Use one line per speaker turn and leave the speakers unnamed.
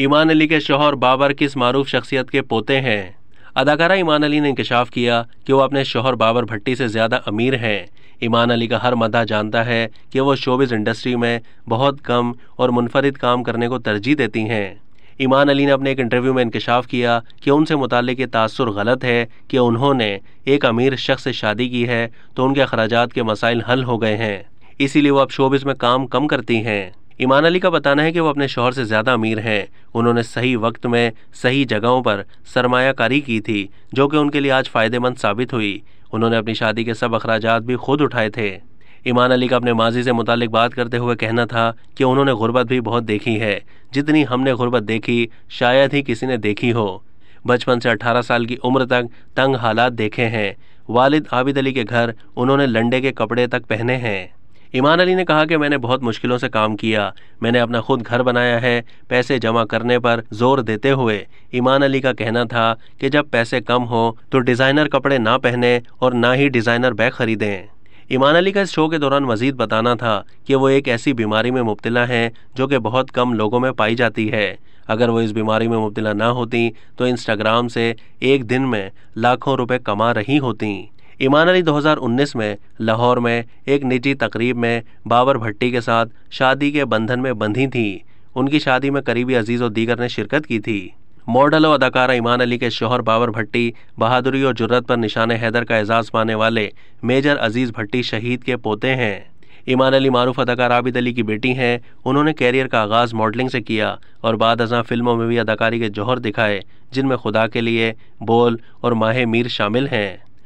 ईमान अली के शोहर बाबर किस मरूफ शख्सियत के पोते हैं अदाकारा ईमान अली ने इंकशाफ किया कि वो अपने शोहर बाबर भट्टी से ज़्यादा अमीर हैं ईमान अली का हर मदा जानता है कि वो शोबिज़ इंडस्ट्री में बहुत कम और मुनफरद काम करने को तरजीह देती हैं ईमान अली ने अपने एक इंटरव्यू में इंकशाफ किया कि उनसे मुतल ये तासर गलत है कि उन्होंने एक अमीर शख्स से शादी की है तो उनके अखराज के मसाइल हल हो गए हैं इसीलिए वो अब शोबिस में काम कम करती हैं ईमान अली का बताना है कि वो अपने शोहर से ज़्यादा अमीर हैं उन्होंने सही वक्त में सही जगहों पर सरमायाकारी की थी जो कि उनके लिए आज फ़ायदेमंद साबित हुई उन्होंने अपनी शादी के सब अखराज भी खुद उठाए थे ईमान अली का अपने माजी से मुतलिक बात करते हुए कहना था कि उन्होंने गुर्बत भी बहुत देखी है जितनी हमने गुर्बत देखी शायद ही किसी ने देखी हो बचपन से 18 साल की उम्र तक तंग हालात देखे हैं वालिद आबिद अली के घर उन्होंने लंडे के कपड़े तक पहने हैं ईमान अली ने कहा कि मैंने बहुत मुश्किलों से काम किया मैंने अपना खुद घर बनाया है पैसे जमा करने पर जोर देते हुए ईमान अली का कहना था कि जब पैसे कम हो तो डिज़ाइनर कपड़े ना पहने और ना ही डिज़ाइनर बैग खरीदें ईमान अली का इस शो के दौरान मजीद बताना था कि वो एक ऐसी बीमारी में मुबतला हैं जो कि बहुत कम लोगों में पाई जाती है अगर वो इस बीमारी में मुबतला ना होती तो इंस्टाग्राम से एक दिन में लाखों रुपए कमा रही होती ईमान अली 2019 में लाहौर में एक निजी तकरीब में बाबर भट्टी के साथ शादी के बंधन में बंधी थीं उनकी शादी में करीबी अजीज़ और दीगर ने शिरकत की थी मॉडल और अदाकारा ईमान अली के शोहर बाबर भट्टी बहादुरी और जुर्रत पर निशान हैदर का एजाज़ पाने वाले मेजर अजीज़ भट्टी शहीद के पोते हैं ईमान अली मारूफ अदाकार आबिद अली की बेटी हैं उन्होंने कैरियर का आगाज़ मॉडलिंग से किया और बाद अजा फिल्मों में भी अदाकारी के जौहर दिखाए जिनमें खुदा के लिए बोल और माहे मीर शामिल हैं